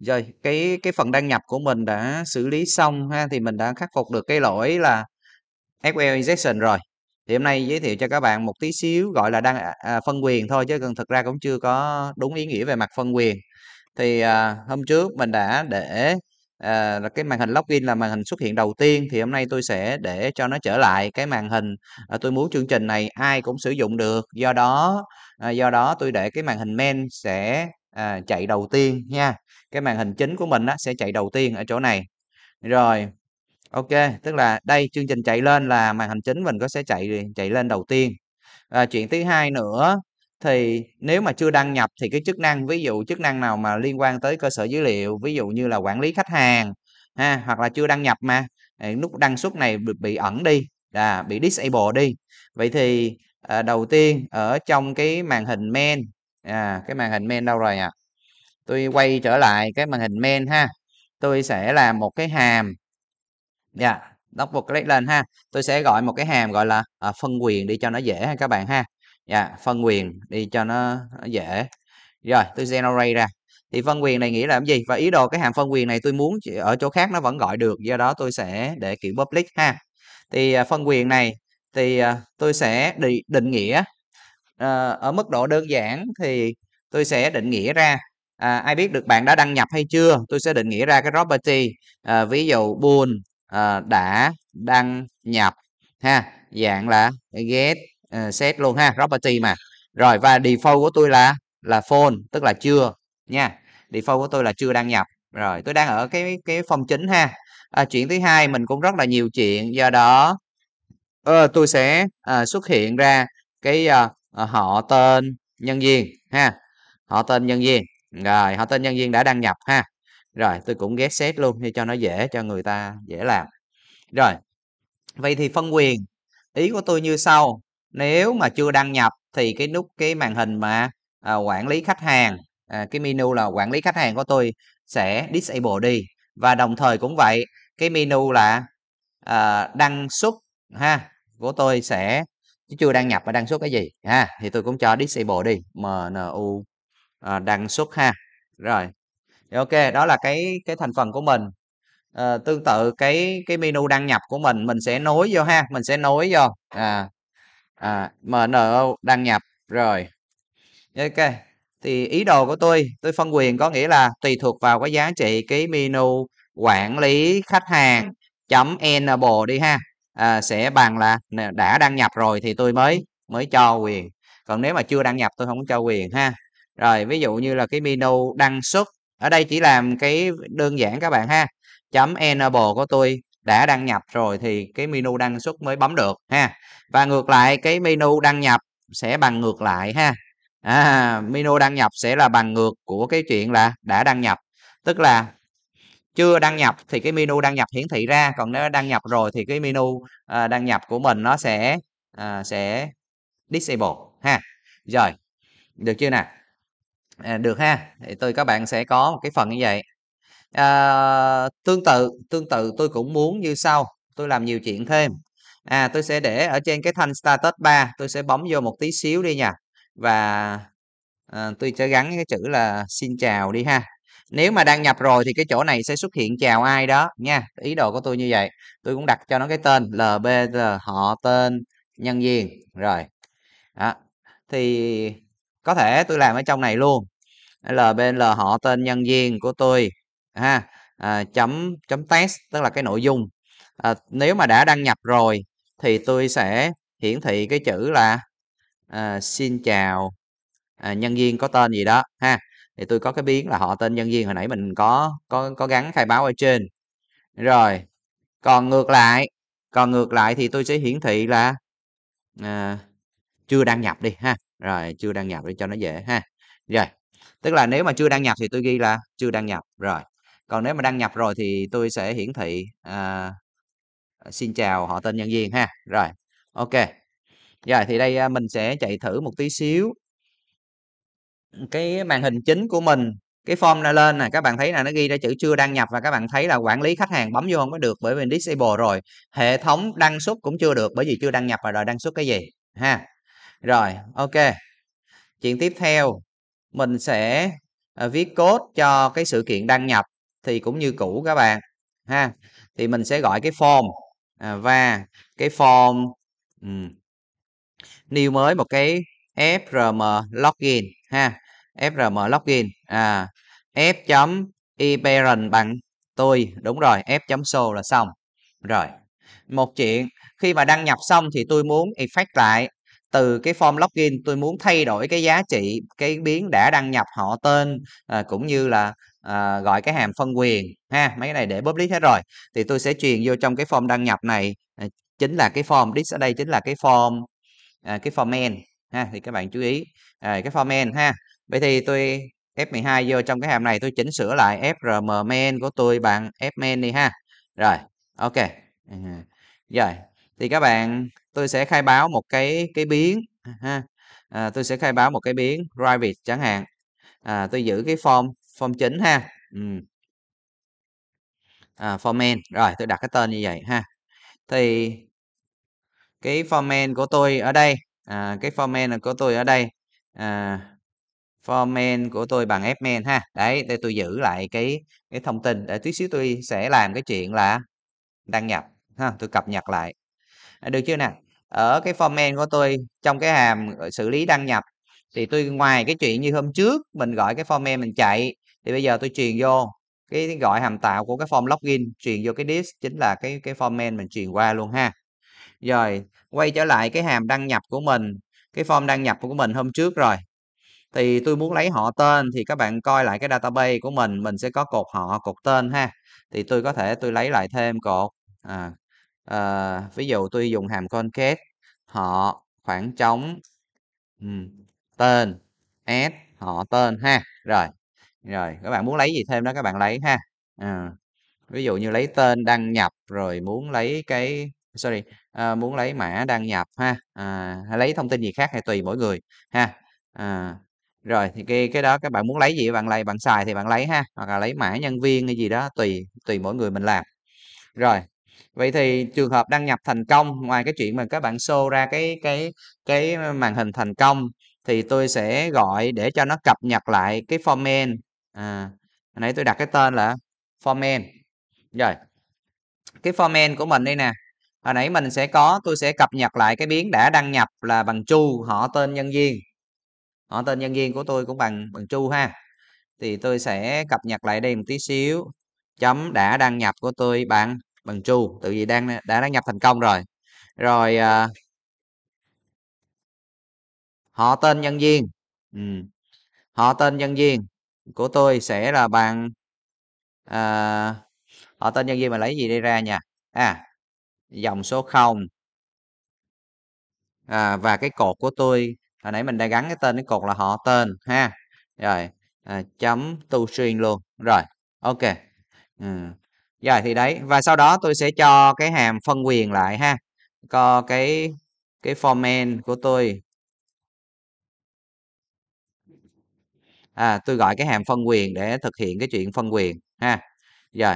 Rồi, cái cái phần đăng nhập của mình đã xử lý xong ha thì mình đã khắc phục được cái lỗi là SQL injection rồi. Thì hôm nay giới thiệu cho các bạn một tí xíu gọi là đăng à, à phân quyền thôi chứ gần thực ra cũng chưa có đúng ý nghĩa về mặt phân quyền. Thì à, hôm trước mình đã để à, là cái màn hình login là màn hình xuất hiện đầu tiên thì hôm nay tôi sẽ để cho nó trở lại cái màn hình à, tôi muốn chương trình này ai cũng sử dụng được do đó à, do đó tôi để cái màn hình main sẽ à, chạy đầu tiên nha cái màn hình chính của mình á, sẽ chạy đầu tiên ở chỗ này rồi ok tức là đây chương trình chạy lên là màn hình chính mình có sẽ chạy chạy lên đầu tiên à, chuyện thứ hai nữa thì nếu mà chưa đăng nhập thì cái chức năng ví dụ chức năng nào mà liên quan tới cơ sở dữ liệu ví dụ như là quản lý khách hàng ha hoặc là chưa đăng nhập mà nút đăng xuất này bị, bị ẩn đi là bị disable đi vậy thì à, đầu tiên ở trong cái màn hình men à, cái màn hình men đâu rồi ạ à? tôi quay trở lại cái màn hình main ha tôi sẽ làm một cái hàm dạ yeah, double click lên ha tôi sẽ gọi một cái hàm gọi là à, phân quyền đi cho nó dễ ha các bạn ha dạ yeah, phân quyền đi cho nó, nó dễ rồi tôi generate ra thì phân quyền này nghĩa là cái gì và ý đồ cái hàm phân quyền này tôi muốn ở chỗ khác nó vẫn gọi được do đó tôi sẽ để kiểu public ha thì à, phân quyền này thì à, tôi sẽ định nghĩa à, ở mức độ đơn giản thì tôi sẽ định nghĩa ra à, ai biết được bạn đã đăng nhập hay chưa tôi sẽ định nghĩa ra cái property à, ví dụ bool à, đã đăng nhập ha dạng là get uh, set luôn ha property mà rồi và default của tôi là là phone tức là chưa nha default của tôi là chưa đăng nhập rồi tôi đang ở cái cái phòng chính ha à, chuyện thứ hai mình cũng rất là nhiều chuyện do đó uh, tôi sẽ uh, xuất hiện ra cái uh, họ tên nhân viên ha họ tên nhân viên rồi họ tên nhân viên đã đăng nhập ha rồi tôi cũng ghét xét luôn để cho nó dễ cho người ta dễ làm rồi vậy thì phân quyền ý của tôi như sau nếu mà chưa đăng nhập thì cái nút cái màn hình mà à, quản lý khách hàng à, cái menu là quản lý khách hàng của tôi sẽ disable đi và đồng thời cũng vậy cái menu là à, đăng xuất ha của tôi sẽ chứ chưa đăng nhập và đăng xuất cái gì ha thì tôi cũng cho disable đi mnu à, đẳng suất ha rồi ok đó là cái cái thành phần của mình à, tương tự cái cái menu đăng nhập của mình mình sẽ nối vô ha mình sẽ nối vô à, à mno đăng nhập rồi ok thì ý đồ của tôi tôi phân quyền có nghĩa là tùy thuộc vào cái giá trị cái menu quản lý khách hàng chấm enable đi ha à, sẽ bằng là đã đăng nhập rồi thì tôi mới mới cho quyền còn nếu mà chưa đăng nhập tôi không cho quyền ha rồi ví dụ như là cái menu đăng xuất ở đây chỉ làm cái đơn giản các bạn ha chấm enable của tôi đã đăng nhập rồi thì cái menu đăng xuất mới bấm được ha và ngược lại cái menu đăng nhập sẽ bằng ngược lại ha à, menu đăng nhập sẽ là bằng ngược của cái chuyện là đã đăng nhập tức là chưa đăng nhập thì cái menu đăng nhập hiển thị ra còn nếu đăng nhập rồi thì cái menu à, đăng nhập của mình nó sẽ à, sẽ disable ha rồi được chưa nào À, được ha, thì tôi các bạn sẽ có một cái phần như vậy. À, tương tự, tương tự tôi cũng muốn như sau, tôi làm nhiều chuyện thêm. À, tôi sẽ để ở trên cái thanh status bar, tôi sẽ bấm vô một tí xíu đi nha. Và à, tôi sẽ gắn cái chữ là xin chào đi ha. Nếu mà đăng nhập rồi thì cái chỗ này sẽ xuất hiện chào ai đó nha. Ý đồ của tôi như vậy. Tôi cũng đặt cho nó cái tên LBR họ tên nhân viên rồi. Đó. Thì có thể tôi làm ở trong này luôn lbl họ tên nhân viên của tôi ha à, chấm chấm test tức là cái nội dung à, nếu mà đã đăng nhập rồi thì tôi sẽ hiển thị cái chữ là à, xin chào à, nhân viên có tên gì đó ha thì tôi có cái biến là họ tên nhân viên hồi nãy mình có có có gắn khai báo ở trên rồi còn ngược lại còn ngược lại thì tôi sẽ hiển thị là à, chưa đăng nhập đi ha rồi chưa đăng nhập để cho nó dễ ha rồi tức là nếu mà chưa đăng nhập thì tôi ghi là chưa đăng nhập rồi còn nếu mà đăng nhập rồi thì tôi sẽ hiển thị à, xin chào họ tên nhân viên ha rồi ok rồi thì đây à, mình sẽ chạy thử một tí xíu cái màn hình chính của mình cái form nó lên nè các bạn thấy là nó ghi ra chữ chưa đăng nhập và các bạn thấy là quản lý khách hàng bấm vô không có được bởi vì disable rồi hệ thống đăng xuất cũng chưa được bởi vì chưa đăng nhập và rồi đăng xuất cái gì ha rồi, ok. Chuyện tiếp theo, mình sẽ à, viết code cho cái sự kiện đăng nhập thì cũng như cũ các bạn ha. Thì mình sẽ gọi cái form à, và cái form um, new mới một cái frm login ha. frm login à f.iparent bằng tôi đúng rồi f.so là xong. Rồi. Một chuyện khi mà đăng nhập xong thì tôi muốn effect lại từ cái form login tôi muốn thay đổi cái giá trị cái biến đã đăng nhập họ tên à, cũng như là à, gọi cái hàm phân quyền ha mấy cái này để public hết rồi thì tôi sẽ truyền vô trong cái form đăng nhập này à, chính là cái form dis ở đây chính là cái form à, cái form main ha thì các bạn chú ý à, cái form main ha vậy thì tôi F12 vô trong cái hàm này tôi chỉnh sửa lại FRM main của tôi bằng F main đi ha rồi ok à, rồi thì các bạn tôi sẽ khai báo một cái cái biến à ha à, tôi sẽ khai báo một cái biến private chẳng hạn à, tôi giữ cái form form chính ha ừ. à, form main rồi tôi đặt cái tên như vậy ha thì cái form main của tôi ở đây à, cái form main của tôi ở đây à, form main của tôi bằng fmain ha đấy để tôi giữ lại cái cái thông tin để tí xíu tôi sẽ làm cái chuyện là đăng nhập ha tôi cập nhật lại à, được chưa nè ở cái format của tôi trong cái hàm xử lý đăng nhập thì tôi ngoài cái chuyện như hôm trước mình gọi cái format mình chạy thì bây giờ tôi truyền vô cái gọi hàm tạo của cái form login truyền vô cái disk chính là cái cái format mình truyền qua luôn ha rồi quay trở lại cái hàm đăng nhập của mình cái form đăng nhập của mình hôm trước rồi thì tôi muốn lấy họ tên thì các bạn coi lại cái database của mình mình sẽ có cột họ cột tên ha thì tôi có thể tôi lấy lại thêm cột à, à, ví dụ tôi dùng hàm concat họ khoảng trống um, tên s họ tên ha rồi rồi các bạn muốn lấy gì thêm đó các bạn lấy ha à, ví dụ như lấy tên đăng nhập rồi muốn lấy cái sorry à, muốn lấy mã đăng nhập ha à, hay lấy thông tin gì khác hay tùy mỗi người ha à, rồi thì cái cái đó các bạn muốn lấy gì bạn lấy bạn xài thì bạn lấy ha hoặc là lấy mã nhân viên hay gì đó tùy tùy mỗi người mình làm rồi Vậy thì trường hợp đăng nhập thành công, ngoài cái chuyện mà các bạn show ra cái cái cái màn hình thành công, thì tôi sẽ gọi để cho nó cập nhật lại cái format. À, hồi nãy tôi đặt cái tên là format. Rồi. Cái format của mình đây nè. Hồi nãy mình sẽ có, tôi sẽ cập nhật lại cái biến đã đăng nhập là bằng chu họ tên nhân viên. Họ tên nhân viên của tôi cũng bằng bằng chu ha. Thì tôi sẽ cập nhật lại đây một tí xíu. Chấm đã đăng nhập của tôi bằng bằng chu tự vì đang đã đăng nhập thành công rồi rồi à, họ tên nhân viên ừ. họ tên nhân viên của tôi sẽ là bằng à, họ tên nhân viên mà lấy gì đi ra nha à dòng số 0 à, và cái cột của tôi hồi nãy mình đã gắn cái tên cái cột là họ tên ha rồi à, chấm tu xuyên luôn rồi ok ừ. Rồi dạ, thì đấy và sau đó tôi sẽ cho cái hàm phân quyền lại ha. Có cái cái format của tôi. À tôi gọi cái hàm phân quyền để thực hiện cái chuyện phân quyền ha. Rồi,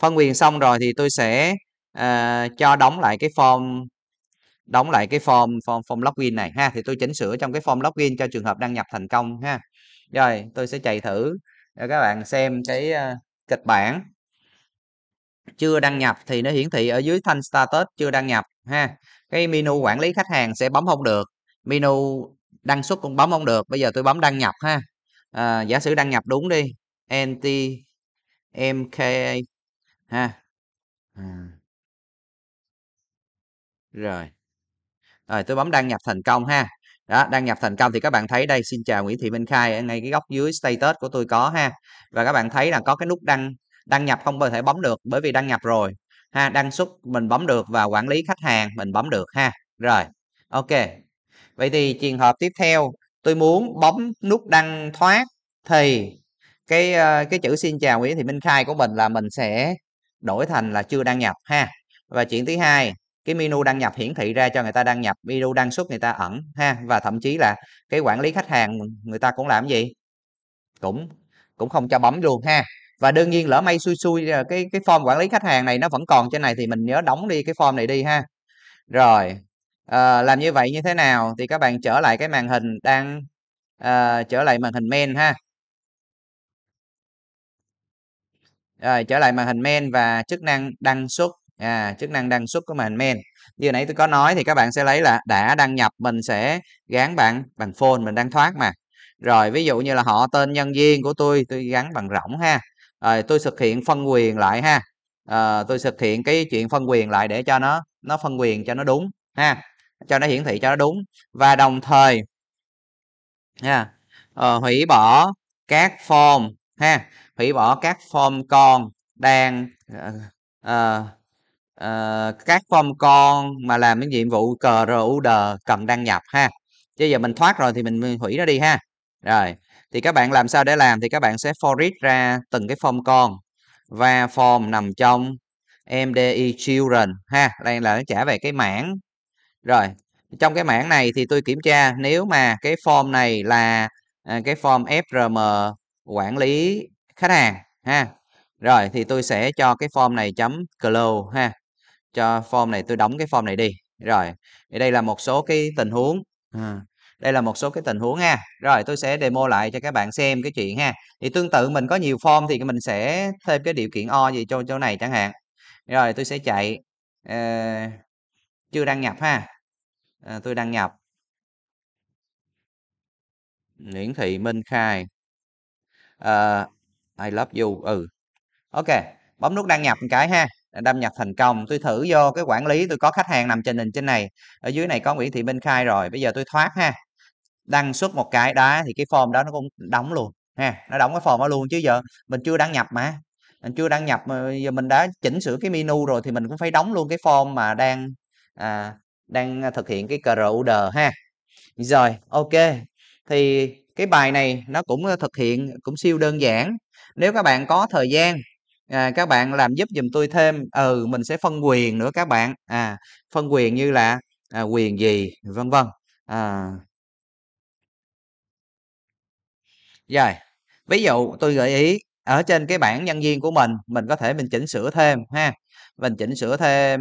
phân quyền xong rồi thì tôi sẽ uh, cho đóng lại cái form đóng lại cái form form form login này ha thì tôi chỉnh sửa trong cái form login cho trường hợp đăng nhập thành công ha. Rồi, tôi sẽ chạy thử để các bạn xem cái uh, kịch bản chưa đăng nhập thì nó hiển thị ở dưới thanh status chưa đăng nhập ha cái menu quản lý khách hàng sẽ bấm không được menu đăng xuất cũng bấm không được bây giờ tôi bấm đăng nhập ha à, giả sử đăng nhập đúng đi nt mka ha à. rồi rồi tôi bấm đăng nhập thành công ha đó đăng nhập thành công thì các bạn thấy đây xin chào Nguyễn Thị Minh Khai ngay cái góc dưới status của tôi có ha và các bạn thấy là có cái nút đăng đăng nhập không có thể bấm được bởi vì đăng nhập rồi ha đăng xuất mình bấm được và quản lý khách hàng mình bấm được ha rồi ok vậy thì trường hợp tiếp theo tôi muốn bấm nút đăng thoát thì cái ờ, cái chữ xin chào quý thị minh khai của mình là mình sẽ đổi thành là chưa đăng nhập ha và chuyện thứ hai cái menu đăng nhập hiển thị ra cho người ta đăng nhập menu đăng xuất người ta ẩn ha và thậm chí là cái quản lý khách hàng người ta cũng làm gì cũng cũng không cho bấm luôn ha và đương nhiên lỡ may xui xui à, cái cái form quản lý khách hàng này nó vẫn còn trên này thì mình nhớ đóng đi cái form này đi ha rồi à, làm như vậy như thế nào thì các bạn trở lại cái màn hình đang à, trở lại màn hình main ha rồi trở lại màn hình main và chức năng đăng xuất à, chức năng đăng xuất của màn hình main như nãy tôi có nói thì các bạn sẽ lấy là đã đăng nhập mình sẽ gắn bằng bằng phone mình đang thoát mà rồi ví dụ như là họ tên nhân viên của tôi tôi gắn bằng rỗng ha à, tôi thực hiện phân quyền lại ha à, tôi thực hiện cái chuyện phân quyền lại để cho nó nó phân quyền cho nó đúng ha cho nó hiển thị cho nó đúng và đồng thời ha à, ờ, hủy bỏ các form ha hủy bỏ các form con đang à, à, các form con mà làm những nhiệm vụ cờ rud cần đăng nhập ha chứ giờ mình thoát rồi thì mình hủy nó đi ha rồi thì các bạn làm sao để làm thì các bạn sẽ for read ra từng cái form con và form nằm trong MDI Children ha đây là nó trả về cái mảng rồi trong cái mảng này thì tôi kiểm tra nếu mà cái form này là à, cái form FRM quản lý khách hàng ha rồi thì tôi sẽ cho cái form này chấm close ha cho form này tôi đóng cái form này đi rồi thì đây là một số cái tình huống à, đây là một số cái tình huống nha, rồi tôi sẽ demo lại cho các bạn xem cái chuyện ha thì tương tự mình có nhiều form thì mình sẽ thêm cái điều kiện o gì cho chỗ này chẳng hạn rồi tôi sẽ chạy à, chưa đăng nhập ha à, tôi đăng nhập Nguyễn Thị Minh Khai uh, I love you ừ ok bấm nút đăng nhập một cái ha đăng nhập thành công tôi thử vô cái quản lý tôi có khách hàng nằm trên hình trên này ở dưới này có Nguyễn Thị Minh Khai rồi bây giờ tôi thoát ha đăng xuất một cái đó thì cái form đó nó cũng đóng luôn ha nó đóng cái form đó luôn chứ giờ mình chưa đăng nhập mà mình chưa đăng nhập mà giờ mình đã chỉnh sửa cái menu rồi thì mình cũng phải đóng luôn cái form mà đang à, đang thực hiện cái cờ order ha rồi ok thì cái bài này nó cũng thực hiện cũng siêu đơn giản nếu các bạn có thời gian à, các bạn làm giúp dùm tôi thêm ừ mình sẽ phân quyền nữa các bạn à phân quyền như là à, quyền gì vân vân à, Rồi, ví dụ tôi gợi ý ở trên cái bảng nhân viên của mình, mình có thể mình chỉnh sửa thêm ha. Mình chỉnh sửa thêm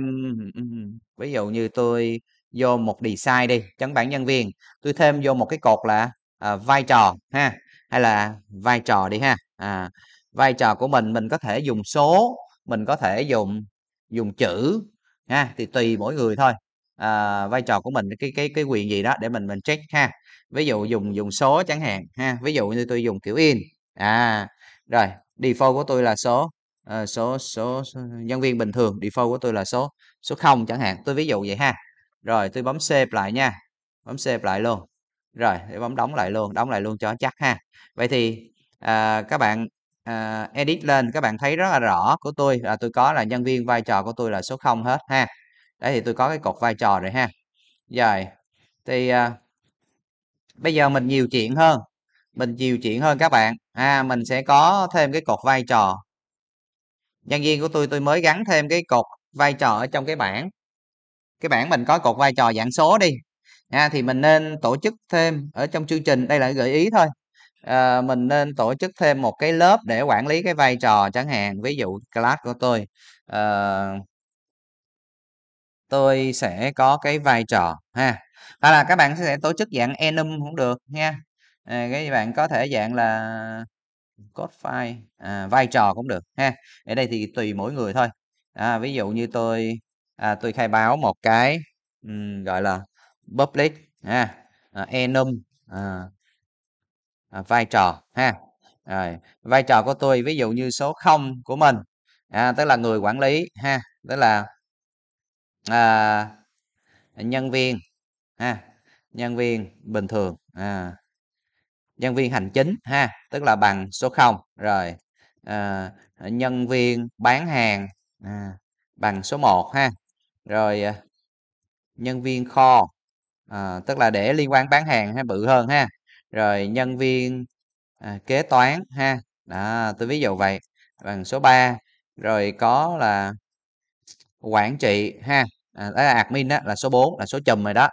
ví dụ như tôi vô một design đi, chấm bảng nhân viên, tôi thêm vô một cái cột là à, vai trò ha, hay là vai trò đi ha. À, vai trò của mình mình có thể dùng số, mình có thể dùng dùng chữ ha, thì tùy mỗi người thôi. À, vai trò của mình cái cái cái quyền gì đó để mình mình check ha ví dụ dùng dùng số chẳng hạn ha ví dụ như tôi dùng kiểu in à rồi default của tôi là số uh, số số, số nhân viên bình thường default của tôi là số số không chẳng hạn tôi ví dụ vậy ha rồi tôi bấm save lại nha bấm save lại luôn rồi để bấm đóng lại luôn đóng lại luôn cho chắc ha vậy thì à, các bạn à, edit lên các bạn thấy rất là rõ của tôi là tôi có là nhân viên vai trò của tôi là số 0 hết ha đấy thì tôi có cái cột vai trò rồi ha rồi thì à, bây giờ mình nhiều chuyện hơn mình nhiều chuyện hơn các bạn à mình sẽ có thêm cái cột vai trò nhân viên của tôi tôi mới gắn thêm cái cột vai trò ở trong cái bảng cái bảng mình có cột vai trò dạng số đi à, thì mình nên tổ chức thêm ở trong chương trình đây là gợi ý thôi à, mình nên tổ chức thêm một cái lớp để quản lý cái vai trò chẳng hạn ví dụ class của tôi à, tôi sẽ có cái vai trò ha hoặc là các bạn sẽ tổ chức dạng enum cũng được nha à, các bạn có thể dạng là code file à, vai trò cũng được ha ở đây thì tùy mỗi người thôi à, ví dụ như tôi à, tôi khai báo một cái um, gọi là public ha à, enum à, à, vai trò ha rồi vai trò của tôi ví dụ như số 0 của mình à, tức là người quản lý ha tức là à, nhân viên ha nhân viên bình thường à, nhân viên hành chính ha tức là bằng số 0 rồi à, nhân viên bán hàng à, bằng số 1 ha rồi à, nhân viên kho à, tức là để liên quan bán hàng ha bự hơn ha rồi nhân viên à, kế toán ha đó tôi ví dụ vậy bằng số 3 rồi có là quản trị ha à, đó là admin đó là số 4 là số chùm rồi đó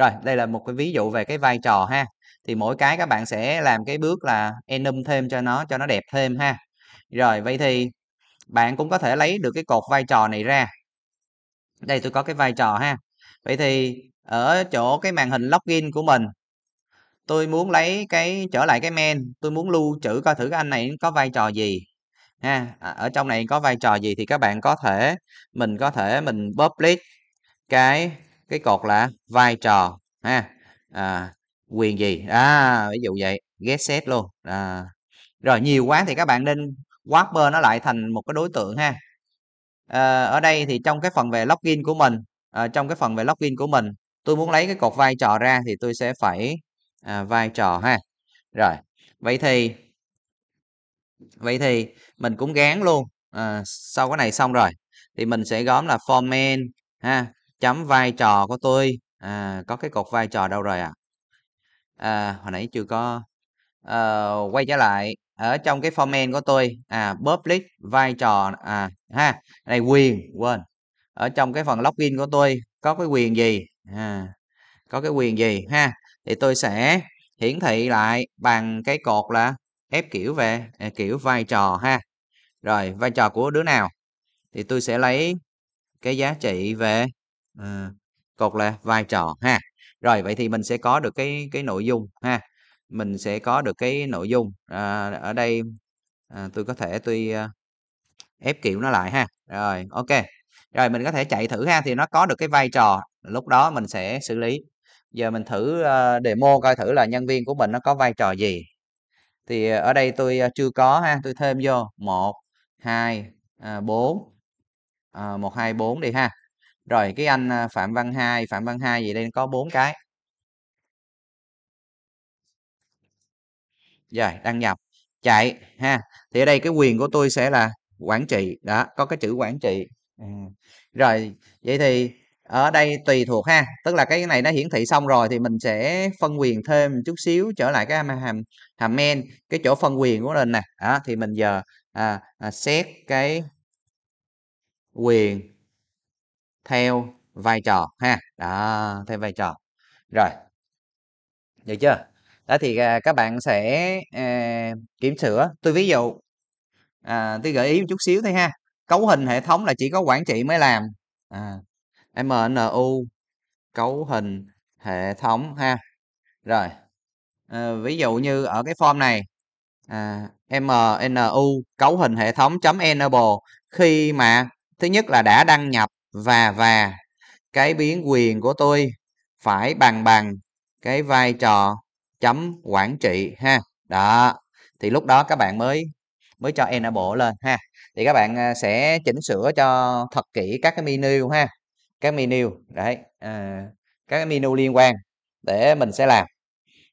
rồi, đây là một cái ví dụ về cái vai trò ha. Thì mỗi cái các bạn sẽ làm cái bước là enum thêm cho nó cho nó đẹp thêm ha. Rồi, vậy thì bạn cũng có thể lấy được cái cột vai trò này ra. Đây tôi có cái vai trò ha. Vậy thì ở chỗ cái màn hình login của mình tôi muốn lấy cái trở lại cái men tôi muốn lưu trữ coi thử cái anh này có vai trò gì ha à, ở trong này có vai trò gì thì các bạn có thể mình có thể mình public cái cái cột là vai trò ha à, quyền gì à ví dụ vậy get set luôn à. rồi nhiều quá thì các bạn nên Whopper nó lại thành một cái đối tượng ha à, ở đây thì trong cái phần về login của mình à, trong cái phần về login của mình tôi muốn lấy cái cột vai trò ra thì tôi sẽ phải à, vai trò ha rồi vậy thì vậy thì mình cũng gán luôn à, sau cái này xong rồi thì mình sẽ gom là form ha chấm vai trò của tôi à, có cái cột vai trò đâu rồi à, à hồi nãy chưa có à, quay trở lại ở trong cái formen của tôi à public vai trò à ha này quyền quên ở trong cái phần login của tôi có cái quyền gì à, có cái quyền gì ha thì tôi sẽ hiển thị lại bằng cái cột là ép kiểu về à, kiểu vai trò ha rồi vai trò của đứa nào thì tôi sẽ lấy cái giá trị về Ờ, cột là vai trò ha rồi vậy thì mình sẽ có được cái cái nội dung ha mình sẽ có được cái nội dung à, ở đây à, tôi có thể tôi à, ép kiểu nó lại ha rồi ok rồi mình có thể chạy thử ha thì nó có được cái vai trò lúc đó mình sẽ xử lý giờ mình thử uh, demo coi thử là nhân viên của mình nó có vai trò gì thì ờ, ở đây tôi chưa có ha tôi thêm vô một hai à, bốn một hai bốn đi ha rồi cái anh à, phạm văn hai phạm văn hai gì đây có bốn cái rồi đăng nhập chạy ha thì ở đây cái quyền của tôi sẽ là quản trị đó có cái chữ quản trị ừ. rồi vậy thì ở đây tùy thuộc ha tức là cái này nó hiển thị xong rồi thì mình sẽ phân quyền thêm chút xíu trở lại cái hàm hàm men cái chỗ phân quyền của mình nè đó, thì mình giờ à, à, xét cái quyền theo vai trò ha đó theo vai trò rồi được chưa đó thì à, các bạn sẽ à, kiểm sửa tôi ví dụ à, tôi gợi ý một chút xíu thôi ha cấu hình hệ thống là chỉ có quản trị mới làm à, mnu cấu hình hệ thống ha rồi à, ví dụ như ở cái form này à, mnu cấu hình hệ thống enable khi mà thứ nhất là đã đăng nhập và và cái biến quyền của tôi phải bằng bằng cái vai trò chấm quản trị ha đó thì lúc đó các bạn mới mới cho enable lên ha thì các bạn à, sẽ chỉnh sửa cho thật kỹ các cái menu ha các menu đấy à, các cái menu liên quan để mình sẽ làm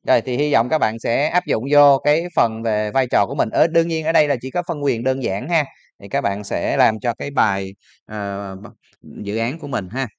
rồi thì hy vọng các bạn sẽ áp dụng vô cái phần về vai trò của mình ở đương nhiên ở đây là chỉ có phân quyền đơn giản ha thì các bạn sẽ làm cho cái bài uh, dự án của mình ha